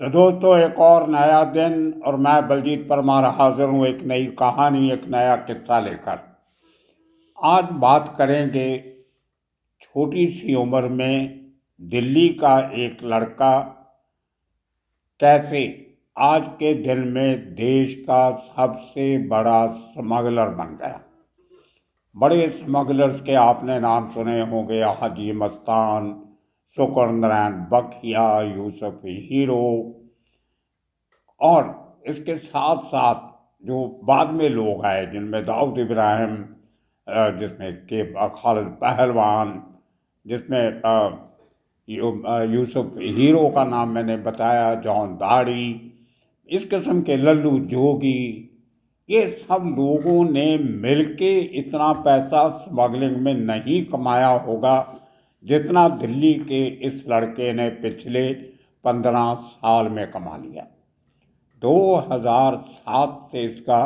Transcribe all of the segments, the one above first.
तो दोस्तों एक और नया दिन और मैं बलजीत परमार हाजिर हूँ एक नई कहानी एक नया किस्सा लेकर आज बात करेंगे छोटी सी उम्र में दिल्ली का एक लड़का कैसे आज के दिन में देश का सबसे बड़ा स्मगलर बन गया बड़े स्मगलर्स के आपने नाम सुने होंगे हाजी मस्तान सुकंदर नारायण बखिया यूसुफ हीरो और इसके साथ साथ जो बाद में लोग आए जिनमें दाऊद इब्राहिम जिसमें के खालिद पहलवान जिसमें यूसुफ हीरो का नाम मैंने बताया जॉन दाड़ी इस किस्म के लल्लू जोगी ये सब लोगों ने मिलके इतना पैसा स्मगलिंग में नहीं कमाया होगा जितना दिल्ली के इस लड़के ने पिछले पंद्रह साल में कमा लिया 2007 से इसका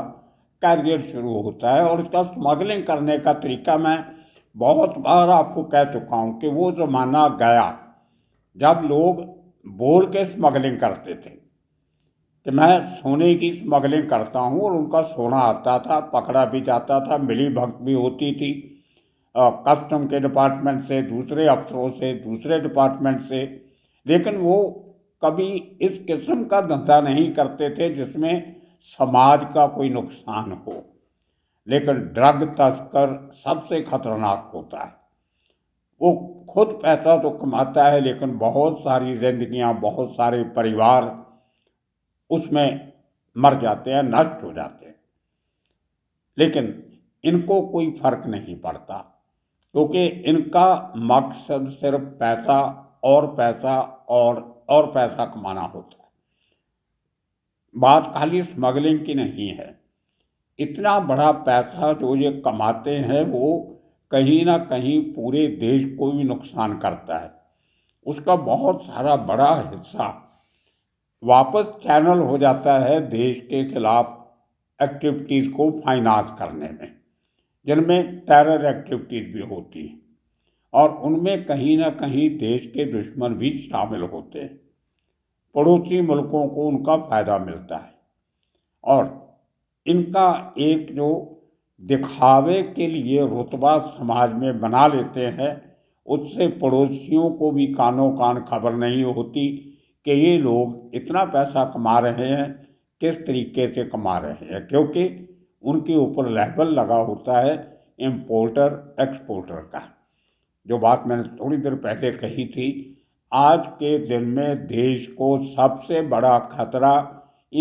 कैरियर शुरू होता है और इसका स्मगलिंग करने का तरीका मैं बहुत बार आपको कह चुका हूँ कि वो ज़माना गया जब लोग बोल के स्मगलिंग करते थे कि मैं सोने की स्मगलिंग करता हूँ और उनका सोना आता था पकड़ा भी जाता था मिली भक्त भी होती थी कस्टम के डिपार्टमेंट से दूसरे अफसरों से दूसरे डिपार्टमेंट से लेकिन वो कभी इस किस्म का धंधा नहीं करते थे जिसमें समाज का कोई नुकसान हो लेकिन ड्रग तस्कर सबसे खतरनाक होता है वो खुद पैसा तो कमाता है लेकिन बहुत सारी जिंदगियां बहुत सारे परिवार उसमें मर जाते हैं नष्ट हो जाते हैं लेकिन इनको कोई फर्क नहीं पड़ता क्योंकि इनका मकसद सिर्फ पैसा और पैसा और और पैसा कमाना होता है बात खाली स्मगलिंग की नहीं है इतना बड़ा पैसा जो ये कमाते हैं वो कहीं ना कहीं पूरे देश को भी नुकसान करता है उसका बहुत सारा बड़ा हिस्सा वापस चैनल हो जाता है देश के खिलाफ एक्टिविटीज़ को फाइनेंस करने में जिनमें टेरर एक्टिविटीज़ भी होती हैं और उनमें कहीं ना कहीं देश के दुश्मन भी शामिल होते हैं पड़ोसी मुल्कों को उनका फ़ायदा मिलता है और इनका एक जो दिखावे के लिए रुतबा समाज में बना लेते हैं उससे पड़ोसियों को भी कानों कान खबर नहीं होती कि ये लोग इतना पैसा कमा रहे हैं किस तरीके से कमा रहे हैं क्योंकि उनके ऊपर लेबल लगा होता है इम्पोर्टर एक्सपोर्टर का जो बात मैंने थोड़ी देर पहले कही थी आज के दिन में देश को सबसे बड़ा खतरा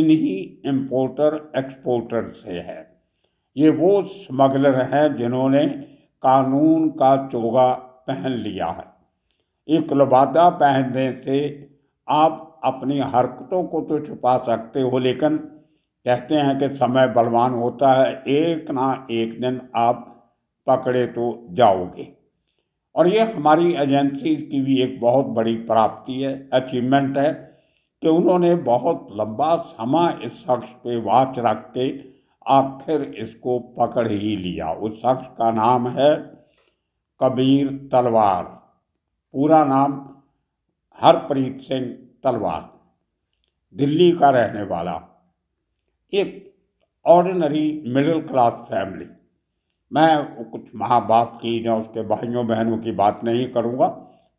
इन्हीं इम्पोर्टर एक्सपोर्टर से है ये वो स्मगलर हैं जिन्होंने कानून का चोगा पहन लिया है एक लबादा पहनने से आप अपनी हरकतों को तो छुपा सकते हो लेकिन कहते हैं कि समय बलवान होता है एक ना एक दिन आप पकड़े तो जाओगे और ये हमारी एजेंसी की भी एक बहुत बड़ी प्राप्ति है अचीवमेंट है कि उन्होंने बहुत लंबा समय इस शख्स पे वाच रख के आखिर इसको पकड़ ही लिया उस शख्स का नाम है कबीर तलवार पूरा नाम हरप्रीत सिंह तलवार दिल्ली का रहने वाला एक ऑर्डिनरी मिडिल क्लास फैमिली मैं कुछ माँ बाप की या उसके भाइयों बहनों की बात नहीं करूँगा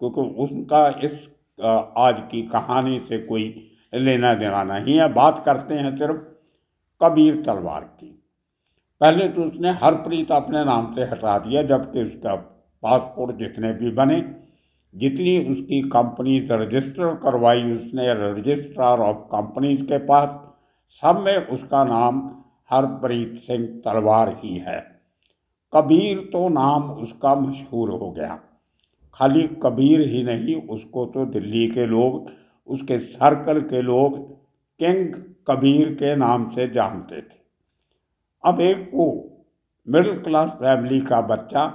क्योंकि उनका इस आज की कहानी से कोई लेना देना नहीं है बात करते हैं सिर्फ कबीर तलवार की पहले तो उसने हरप्रीत अपने नाम से हटा दिया जबकि उसका पासपोर्ट जितने भी बने जितनी उसकी कंपनीज रजिस्टर करवाई उसने रजिस्ट्रार ऑफ कंपनीज के पास सब में उसका नाम हरप्रीत सिंह तलवार ही है कबीर तो नाम उसका मशहूर हो गया खाली कबीर ही नहीं उसको तो दिल्ली के लोग उसके सर्कल के लोग किंग कबीर के नाम से जानते थे अब एक को मिडिल क्लास फैमिली का बच्चा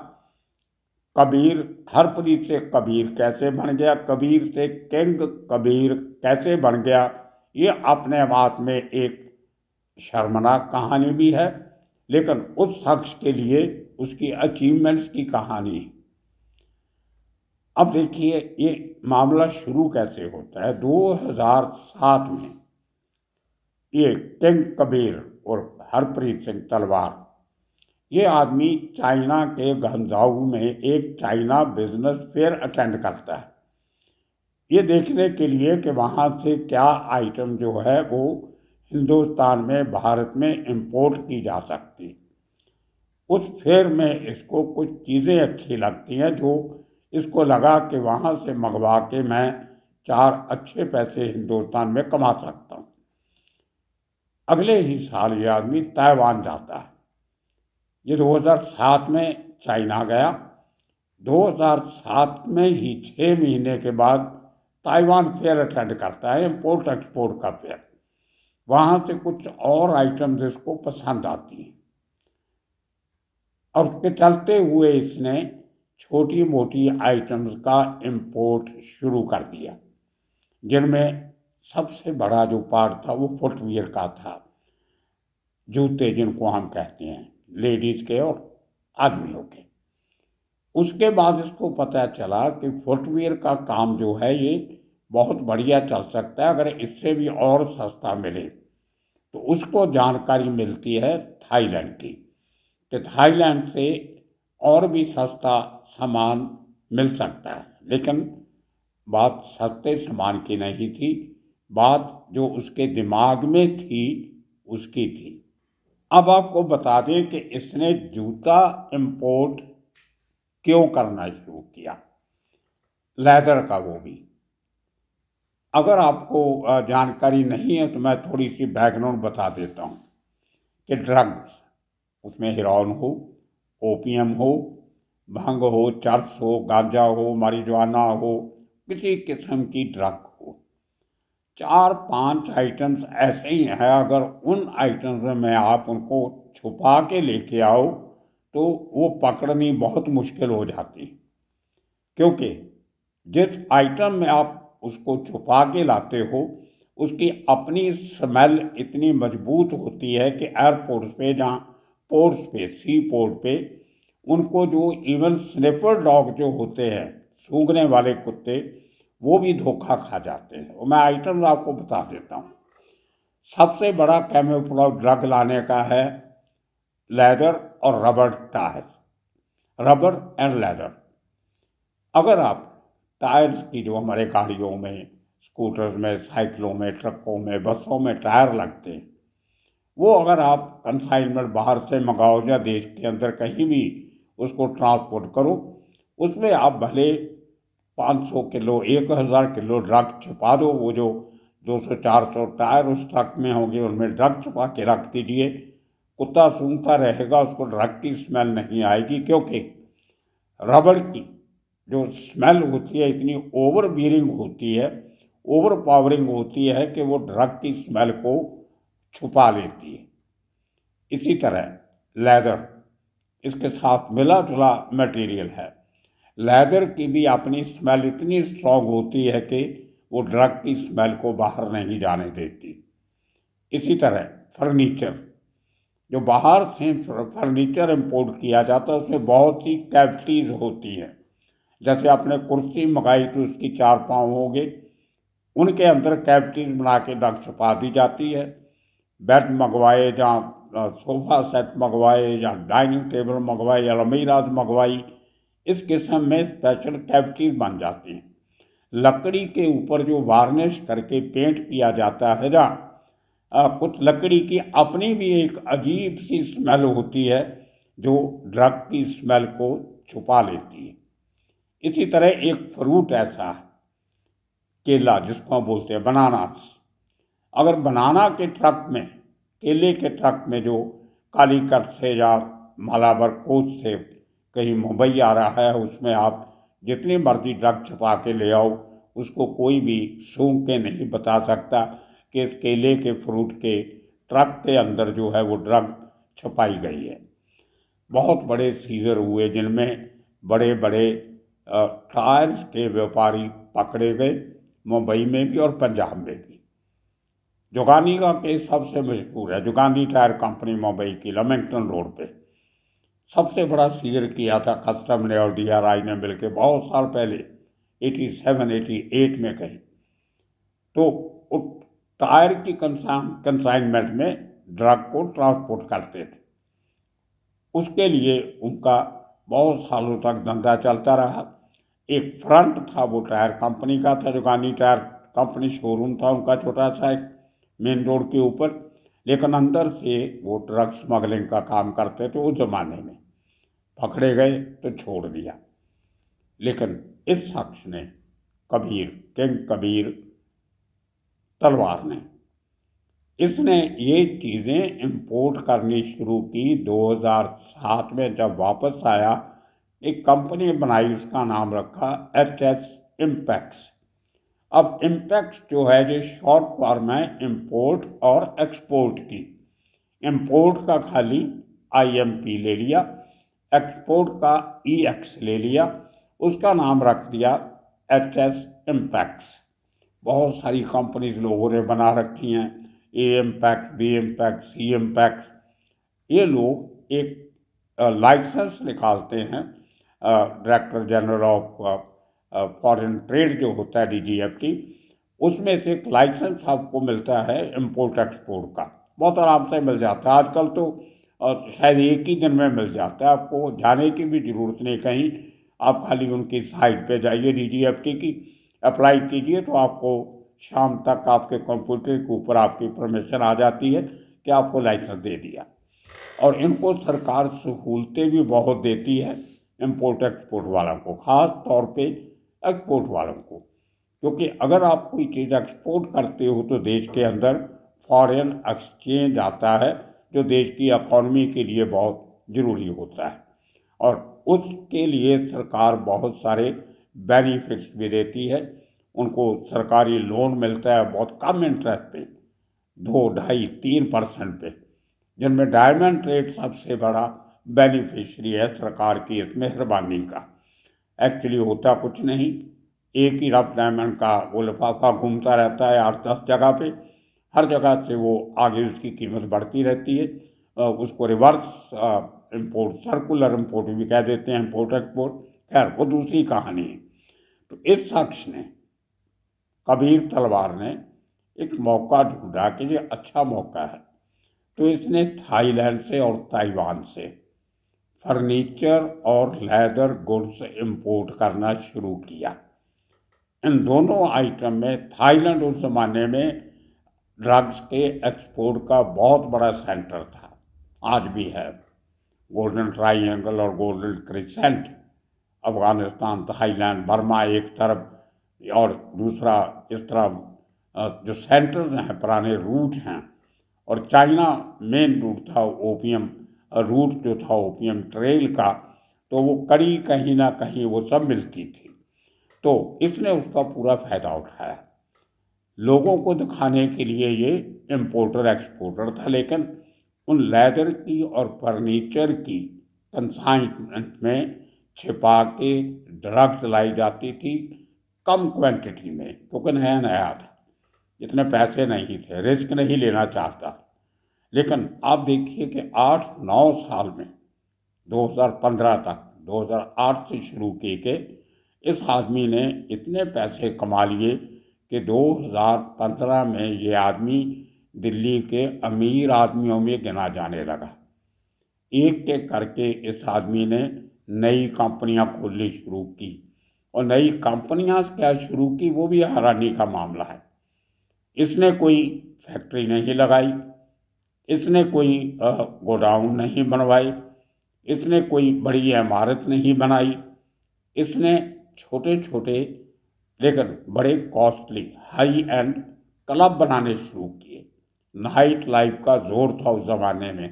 कबीर हरप्रीत से कबीर कैसे बन गया कबीर से किंग कबीर कैसे बन गया ये अपने बात में एक शर्मनाक कहानी भी है लेकिन उस शख्स के लिए उसकी अचीवमेंट्स की कहानी अब देखिए ये मामला शुरू कैसे होता है 2007 में ये किंग कबीर और हरप्रीत सिंह तलवार ये आदमी चाइना के गंजाऊ में एक चाइना बिजनेस फेयर अटेंड करता है ये देखने के लिए कि वहाँ से क्या आइटम जो है वो हिंदुस्तान में भारत में इंपोर्ट की जा सकती उस फेर में इसको कुछ चीज़ें अच्छी लगती हैं जो इसको लगा कि वहाँ से मंगवा के मैं चार अच्छे पैसे हिंदुस्तान में कमा सकता हूँ अगले ही साल ये आदमी ताइवान जाता है ये 2007 में चाइना गया 2007 में ही छः महीने के बाद ताइवान फेयर अटेंड करता है इम्पोर्ट एक्सपोर्ट का फेयर वहाँ से कुछ और आइटम्स इसको पसंद आती हैं और उसके चलते हुए इसने छोटी मोटी आइटम्स का इम्पोर्ट शुरू कर दिया जिनमें सबसे बड़ा जो पार्ट था वो फुटवियर का था जूते जिनको हम कहते हैं लेडीज़ के और आदमियों के उसके बाद इसको पता चला कि फुटवियर का काम जो है ये बहुत बढ़िया चल सकता है अगर इससे भी और सस्ता मिले तो उसको जानकारी मिलती है थाईलैंड की कि थाईलैंड से और भी सस्ता सामान मिल सकता है लेकिन बात सस्ते सामान की नहीं थी बात जो उसके दिमाग में थी उसकी थी अब आपको बता दें कि इसने जूता इम्पोर्ट क्यों करना शुरू किया लेदर का वो भी अगर आपको जानकारी नहीं है तो मैं थोड़ी सी बैकग्राउंड बता देता हूँ कि ड्रग्स उसमें हिरोन हो ओपीएम हो भंग हो चर्स हो गांजा हो मारिजुआना हो किसी किस्म की ड्रग हो चार पांच आइटम्स ऐसे ही हैं अगर उन आइटम्स में आप उनको छुपा के लेके आओ तो वो पकड़नी बहुत मुश्किल हो जाती है क्योंकि जिस आइटम में आप उसको छुपा के लाते हो उसकी अपनी स्मेल इतनी मजबूत होती है कि एयरपोर्ट पे जहाँ पोर्ट्स पे सी पोर्ट पे उनको जो इवन स्नेफर डॉग जो होते हैं सूंघने वाले कुत्ते वो भी धोखा खा जाते हैं और मैं आइटम आपको बता देता हूँ सबसे बड़ा कैमोफ्लॉग ड्रग लाने का है लेदर और rubber tyre rubber and leather अगर आप टायर्स की जो हमारे गाड़ियों में स्कूटर्स में साइकिलों में ट्रकों में बसों में टायर लगते हैं वो अगर आप कंसाइनमेंट बाहर से मंगाओ या देश के अंदर कहीं भी उसको ट्रांसपोर्ट करो उसमें आप भले 500 किलो 1000 किलो ड्रग छिपा दो वो जो 200-400 टायर उस ट्रक में होंगे उनमें ड्रग छिपा के रख दीजिए कुत्ता सूंघता रहेगा उसको ड्रग की स्मेल नहीं आएगी क्योंकि रबड़ की जो स्मेल होती है इतनी ओवर बीरिंग होती है ओवर पावरिंग होती है कि वो ड्रग की स्मेल को छुपा लेती है इसी तरह लेदर इसके साथ मिला जुला मटेरियल है लेदर की भी अपनी स्मेल इतनी स्ट्रॉन्ग होती है कि वो ड्रग की स्मेल को बाहर नहीं जाने देती इसी तरह फर्नीचर जो बाहर से फर्नीचर इम्पोर्ट किया जाता है उसमें बहुत सी कैविटीज़ होती हैं जैसे आपने कुर्सी मंगाई तो उसकी चार पाँव होंगे उनके अंदर कैविटीज बना के डग छुपा दी जाती है बेड मंगवाए या सोफा सेट मंगवाए या डाइनिंग टेबल मंगवाए या अलमीराज मंगवाई इस किस्म में स्पेशल कैविटीज बन जाती हैं लकड़ी के ऊपर जो वार्निश करके पेंट किया जाता है जहाँ कुछ लकड़ी की अपनी भी एक अजीब सी स्मेल होती है जो ड्रग की स्मेल को छुपा लेती है इसी तरह एक फ्रूट ऐसा है केला जिसको हम बोलते हैं बनानास अगर बनाना के ट्रक में केले के ट्रक में जो कालीकट से या मालाबर कोच से कहीं मुंबई आ रहा है उसमें आप जितनी मर्जी ड्रग छपा के ले आओ उसको कोई भी सूंघ के नहीं बता सकता कि इस केले के फ्रूट के ट्रक के अंदर जो है वो ड्रग छपाई गई है बहुत बड़े सीजर हुए जिनमें बड़े बड़े टायर्स के व्यापारी पकड़े गए मुंबई में भी और पंजाब में भी जुगानी का केस सबसे मशहूर है जुगानी टायर कंपनी मुंबई की लमिंगटन रोड पे सबसे बड़ा सीजर किया था कस्टम ने और डीआरआई ने मिलकर बहुत साल पहले 87 88 में कहीं तो टायर की कंसाइनमेंट में ड्रग को ट्रांसपोर्ट करते थे उसके लिए उनका बहुत सालों तक धंधा चलता रहा एक फ्रंट था वो टायर कंपनी का था गांधी टायर कंपनी शोरूम था उनका छोटा सा एक मेन रोड के ऊपर लेकिन अंदर से वो ट्रक स्मगलिंग का काम करते थे उस जमाने में पकड़े गए तो छोड़ दिया लेकिन इस शख्स ने कबीर किंग कबीर तलवार ने इसने ये चीज़ें इंपोर्ट करनी शुरू की 2007 में जब वापस आया एक कंपनी बनाई उसका नाम रखा एच एस इम्पैक्स अब इम्पैक्स जो है ये शॉर्ट फॉर्म है इम्पोर्ट और एक्सपोर्ट की इम्पोर्ट का खाली आई एम पी ले लिया एक्सपोर्ट का ई एक्स ले लिया उसका नाम रख दिया एच एस इम्पैक्स बहुत सारी कंपनीज लोगों ने बना रखी हैं A Impex B Impex C Impex ये लोग एक लाइसेंस निकालते हैं director general of foreign trade जो होता है डीजीएफटी उसमें से एक लाइसेंस आपको मिलता है इम्पोर्ट एक्सपोर्ट का बहुत आराम से मिल जाता है आजकल तो शायद एक ही दिन में मिल जाता है आपको जाने की भी ज़रूरत नहीं कहीं आप खाली उनकी साइट पे जाइए डीजीएफटी की अप्लाई कीजिए तो आपको शाम तक आपके कंप्यूटर के ऊपर आपकी परमिशन आ जाती है कि आपको लाइसेंस दे दिया और इनको सरकार सहूलतें भी बहुत देती है इम्पोर्ट एक्सपोर्ट वालों को ख़ास तौर पे एक्सपोर्ट वालों को क्योंकि अगर आप कोई चीज़ एक्सपोर्ट करते हो तो देश के अंदर फॉरेन एक्सचेंज आता है जो देश की इकॉनमी के लिए बहुत ज़रूरी होता है और उसके लिए सरकार बहुत सारे बेनिफिट्स भी देती है उनको सरकारी लोन मिलता है बहुत कम इंटरेस्ट पे दो ढाई तीन परसेंट पे जिनमें डायमंड ट्रेड सबसे बड़ा बेनिफिशरी है सरकार की इस मेहरबानी का एक्चुअली होता कुछ नहीं एक ही रफ डायमंड का वो लिफाफा घूमता रहता है आठ दस जगह पे हर जगह से वो आगे उसकी कीमत बढ़ती रहती है उसको रिवर्स इम्पोर्ट सर्कुलर इम्पोर्ट भी कह देते हैं इम्पोर्ट एक्सपोर्ट खैर वो दूसरी कहानी है तो इस शख्स ने कबीर तलवार ने एक मौका ढूंढा कि ये अच्छा मौका है तो इसने थाईलैंड से और ताइवान से फर्नीचर और लेदर गुड्स इंपोर्ट करना शुरू किया इन दोनों आइटम में थाईलैंड उस जमाने में ड्रग्स के एक्सपोर्ट का बहुत बड़ा सेंटर था आज भी है गोल्डन ट्राइंगल और golden crescent Afghanistan Thailand Burma एक तरफ और दूसरा इस तरफ जो सेंटर्स हैं पुराने रूट हैं और चाइना मेन रूट था ओपियम रूट जो था ओपियम ट्रेल का तो वो कड़ी कहीं ना कहीं वो सब मिलती थी तो इसने उसका पूरा फायदा उठाया लोगों को दिखाने के लिए ये इम्पोर्टर एक्सपोर्टर था लेकिन उन लेदर की और फर्नीचर की कंसाइनमेंट में छिपा के ड्रग्स लाई जाती थी कम क्वांटिटी में क्योंकि नया नया था इतने पैसे नहीं थे रिस्क नहीं लेना चाहता लेकिन आप देखिए कि आठ नौ साल में 2015 तक 2008 से शुरू किए के इस आदमी ने इतने पैसे कमा लिए कि 2015 में ये आदमी दिल्ली के अमीर आदमियों में गिना जाने लगा एक के करके इस आदमी ने नई कंपनियां खोलनी शुरू की और नई कंपनियां क्या शुरू की वो भी हैरानी का मामला है इसने कोई फैक्ट्री नहीं लगाई इसने कोई गोडाउन नहीं बनवाए इसने कोई बड़ी इमारत नहीं बनाई इसने छोटे छोटे लेकिन बड़े कॉस्टली हाई एंड क्लब बनाने शुरू किए नाइट लाइफ का जोर था उस ज़माने में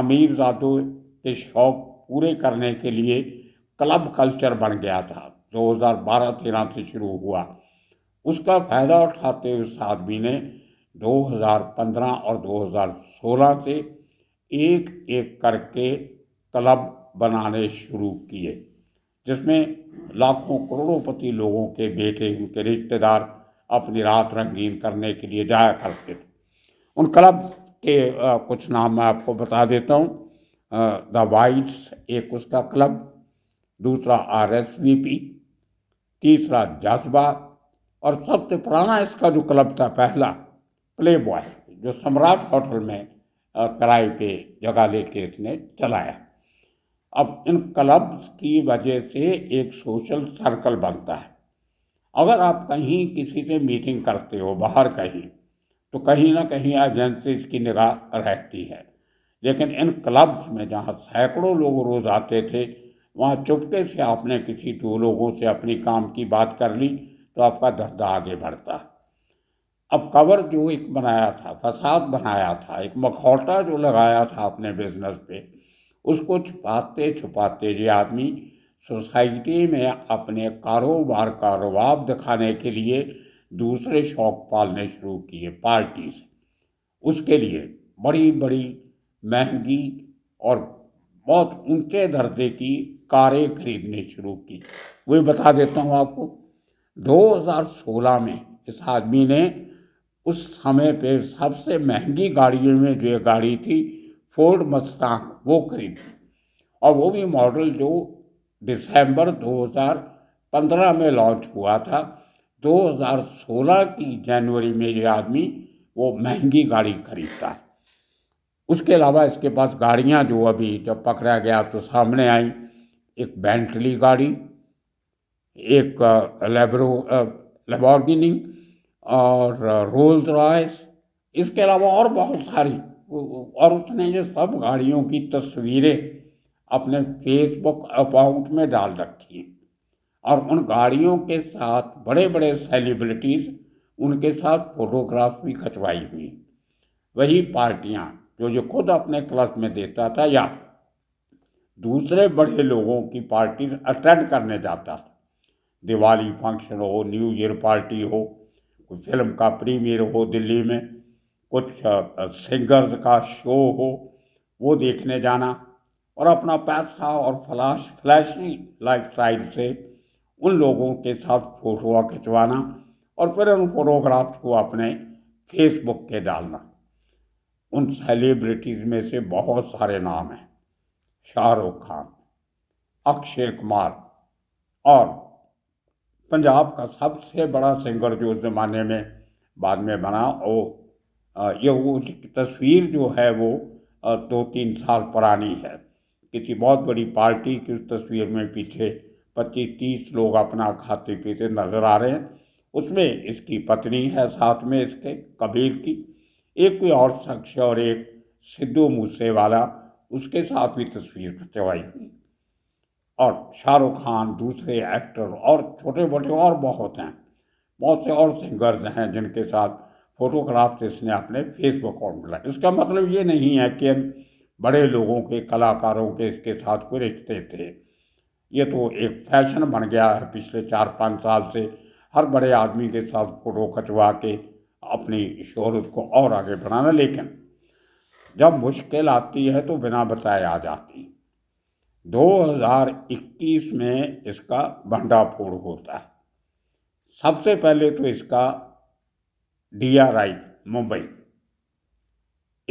अमीर जादो के शौक पूरे करने के लिए क्लब कल्चर बन गया था 2012-13 से शुरू हुआ उसका फ़ायदा उठाते हुए उस आदमी ने 2015 और 2016 से एक एक करके क्लब बनाने शुरू किए जिसमें लाखों करोड़ोंपति लोगों के बेटे उनके रिश्तेदार अपनी रात रंगीन करने के लिए जाया करते थे उन क्लब के कुछ नाम मैं आपको बता देता हूँ द वाइट्स एक उसका क्लब दूसरा आर एस वी पी तीसरा जज्बा और सबसे पुराना इसका जो क्लब था पहला प्ले बॉय जो सम्राट होटल में कराई पे जगह लेके इसने चलाया अब इन क्लब्स की वजह से एक सोशल सर्कल बनता है अगर आप कहीं किसी से मीटिंग करते हो बाहर कहीं तो कहीं ना कहीं एजेंसीज की निगाह रहती है लेकिन इन क्लब्स में जहाँ सैकड़ों लोग रोज़ आते थे वहाँ चुपके से आपने किसी दो लोगों से अपनी काम की बात कर ली तो आपका धंधा आगे बढ़ता है अब कवर जो एक बनाया था फसाद बनाया था एक मखौटा जो लगाया था अपने बिजनेस पे उसको छुपाते छुपाते ये आदमी सोसाइटी में अपने कारोबार का रवाब दिखाने के लिए दूसरे शौक पालने शुरू किए पार्टी से उसके लिए बड़ी बड़ी महंगी और बहुत ऊंचे दर्जे की कारें खरीदनी शुरू की वही बता देता हूँ आपको 2016 में इस आदमी ने उस समय पे सबसे महंगी गाड़ियों में जो गाड़ी थी फोर्ड मस्ता वो खरीदी और वो भी मॉडल जो दिसंबर 2015 में लॉन्च हुआ था 2016 की जनवरी में ये आदमी वो महंगी गाड़ी खरीदता है उसके अलावा इसके पास गाड़ियाँ जो अभी जब पकड़ा गया तो सामने आई एक बेंटली गाड़ी एक लेबरो लेबॉर्गिनिंग और रोल्स रॉयस इसके अलावा और बहुत सारी और उसने ये सब गाड़ियों की तस्वीरें अपने फेसबुक अकाउंट में डाल रखी हैं और उन गाड़ियों के साथ बड़े बड़े सेलिब्रिटीज़ उनके साथ फोटोग्राफ भी खचवाई हुई वही पार्टियाँ जो जो खुद अपने क्लब में देता था या दूसरे बड़े लोगों की पार्टी अटेंड करने जाता था दिवाली फंक्शन हो न्यू ईयर पार्टी हो कोई फिल्म का प्रीमियर हो दिल्ली में कुछ सिंगर्स का शो हो वो देखने जाना और अपना पैसा और फ्लैश फ्लैशी स्टाइल से उन लोगों के साथ फोटो खिंचवाना और फिर उन फोटोग्राफ्स को अपने फेसबुक के डालना उन सेलिब्रिटीज़ में से बहुत सारे नाम हैं शाहरुख खान अक्षय कुमार और पंजाब का सबसे बड़ा सिंगर जो उस ज़माने में बाद में बना और ये उसकी तस्वीर जो है वो दो तीन साल पुरानी है किसी बहुत बड़ी पार्टी की उस तस्वीर में पीछे पच्चीस तीस लोग अपना खाते पीते नजर आ रहे हैं उसमें इसकी पत्नी है साथ में इसके कबीर की एक कोई और शख्स और एक सिद्धू मूसे वाला उसके साथ भी तस्वीर खिंचवाई हुई और शाहरुख खान दूसरे एक्टर और छोटे मोटे और बहुत हैं बहुत से और सिंगर्स हैं जिनके साथ फोटोग्राफ से इसने अपने फेसबुक अकाउंट मिला इसका मतलब ये नहीं है कि बड़े लोगों के कलाकारों के इसके साथ कोई रिश्ते थे ये तो एक फैशन बन गया है पिछले चार पाँच साल से हर बड़े आदमी के साथ फोटो खचवा के अपनी शहरत को और आगे बढ़ाना लेकिन जब मुश्किल आती है तो बिना बताए आ जाती 2021 में इसका भंडाफोड़ होता है सबसे पहले तो इसका डीआरआई मुंबई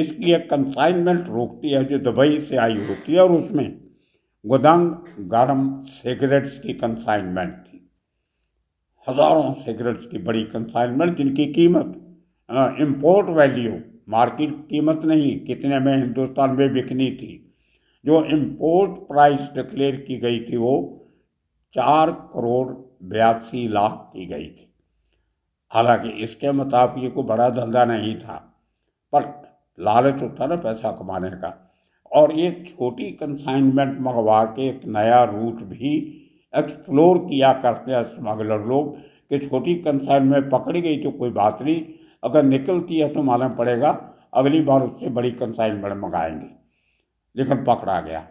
इसकी एक कंसाइनमेंट रोकती है जो दुबई से आई होती है और उसमें गोदांग गर्म सिगरेट्स की कंसाइनमेंट थी हजारों सिगरेट्स की बड़ी कंसाइनमेंट जिनकी कीमत इम्पोर्ट वैल्यू मार्केट कीमत नहीं कितने में हिंदुस्तान में बिकनी थी जो इम्पोर्ट प्राइस डिक्लेयर की गई थी वो चार करोड़ बयासी लाख की गई थी हालांकि इसके मुताबिक ये कोई बड़ा धंधा नहीं था पर लालच होता ना पैसा कमाने का और ये छोटी कंसाइनमेंट मंगवा के एक नया रूट भी एक्सप्लोर किया करते हैं स्मगलर लोग कि छोटी कंसाइनमेंट पकड़ी गई तो कोई बात नहीं अगर निकलती है तो मालूम पड़ेगा अगली बार उससे बड़ी कंसाइनमेंट मंगाएंगे लेकिन पकड़ा गया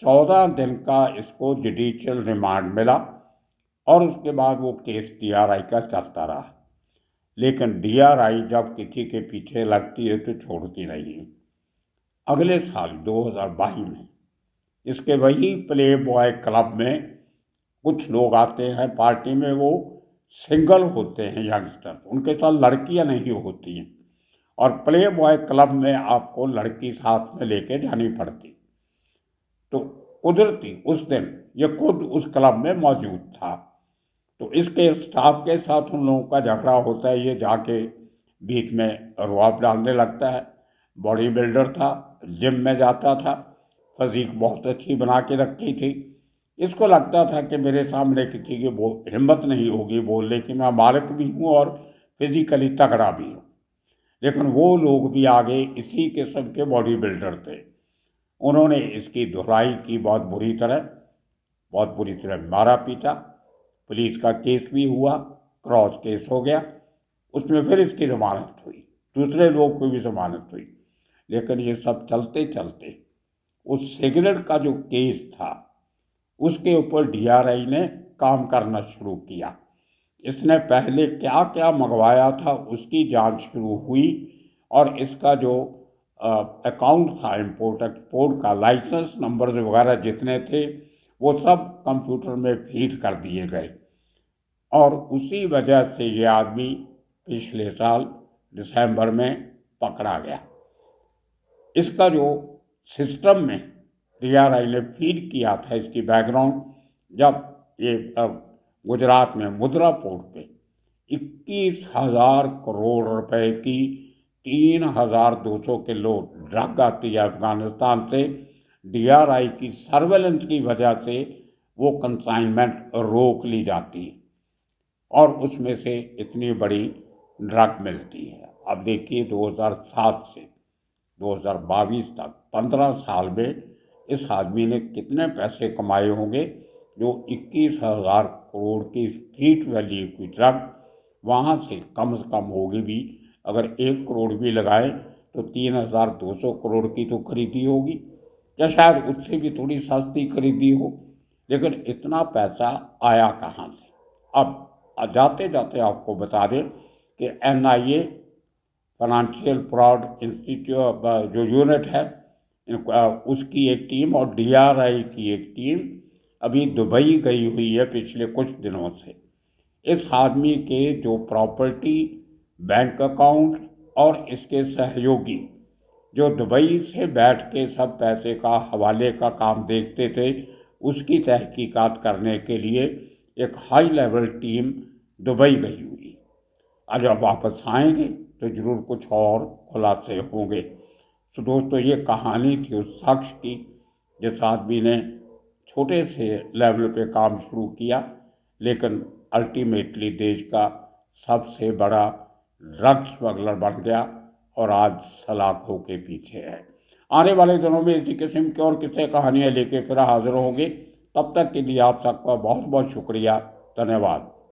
चौदह दिन का इसको जुडिशियल रिमांड मिला और उसके बाद वो केस डीआरआई का चलता रहा लेकिन डीआरआई जब किसी के पीछे लगती है तो छोड़ती नहीं अगले साल 2022 में इसके वही प्ले बॉय क्लब में कुछ लोग आते हैं पार्टी में वो सिंगल होते हैं यंगस्टर उनके साथ लड़कियां नहीं होती हैं और प्ले बॉय क्लब में आपको लड़की साथ में लेके जानी पड़ती तो कुदरती उस दिन ये खुद उस क्लब में मौजूद था तो इसके स्टाफ के साथ उन लोगों का झगड़ा होता है ये जाके बीच में रुआब डालने लगता है बॉडी बिल्डर था जिम में जाता था फजीक बहुत अच्छी बना के रखी थी इसको लगता था कि मेरे सामने किसी की हिम्मत नहीं होगी बोलने की मैं मालिक भी हूँ और फिजिकली तगड़ा भी हूँ लेकिन वो लोग भी आगे इसी किस्म के बॉडी बिल्डर थे उन्होंने इसकी दोहराई की बहुत बुरी तरह बहुत बुरी तरह मारा पीटा पुलिस का केस भी हुआ क्रॉस केस हो गया उसमें फिर इसकी जमानत हुई दूसरे लोग को भी जमानत हुई लेकिन ये सब चलते चलते उस सिगरेट का जो केस था उसके ऊपर डीआरआई ने काम करना शुरू किया इसने पहले क्या क्या मंगवाया था उसकी जांच शुरू हुई और इसका जो अकाउंट था इम्पोर्ट एक्सपोर्ट का लाइसेंस नंबर वगैरह जितने थे वो सब कंप्यूटर में फीड कर दिए गए और उसी वजह से ये आदमी पिछले साल दिसंबर में पकड़ा गया इसका जो सिस्टम में डी ने फीड किया था इसकी बैकग्राउंड जब ये गुजरात में मुद्रा पोर्ट पे इक्कीस हजार करोड़ रुपए की तीन हजार दो सौ किलो ड्रग आती है अफगानिस्तान से डीआरआई की सर्वेलेंस की वजह से वो कंसाइनमेंट रोक ली जाती है और उसमें से इतनी बड़ी ड्रग मिलती है अब देखिए 2007 से 2022 तक 15 साल में इस आदमी ने कितने पैसे कमाए होंगे जो इक्कीस हज़ार करोड़ की स्ट्रीट वैल्यू की ट्रक वहाँ से कम से कम होगी भी अगर एक करोड़ भी लगाए तो तीन हज़ार दो सौ करोड़ की तो खरीदी होगी या शायद उससे भी थोड़ी सस्ती खरीदी हो लेकिन इतना पैसा आया कहाँ से अब जाते जाते आपको बता दें कि N I A financial fraud institute जो यूनिट है उसकी एक टीम और डी आर आई की एक टीम अभी दुबई गई हुई है पिछले कुछ दिनों से इस आदमी के जो प्रॉपर्टी बैंक अकाउंट और इसके सहयोगी जो दुबई से बैठ के सब पैसे का हवाले का काम देखते थे उसकी तहकीकात करने के लिए एक हाई लेवल टीम दुबई गई हुई आज अब वापस आएंगे तो ज़रूर कुछ और खुलासे होंगे तो दोस्तों ये कहानी थी उस शख्स की जिस आदमी ने छोटे से लेवल पे काम शुरू किया लेकिन अल्टीमेटली देश का सबसे बड़ा ड्रग्स स्मगलर बन गया और आज सलाखों के पीछे है आने वाले दिनों में इसी किस्म की और किस्से कहानियाँ लेके फिर हाजिर होंगे तब तक के लिए आप सबका बहुत बहुत शुक्रिया धन्यवाद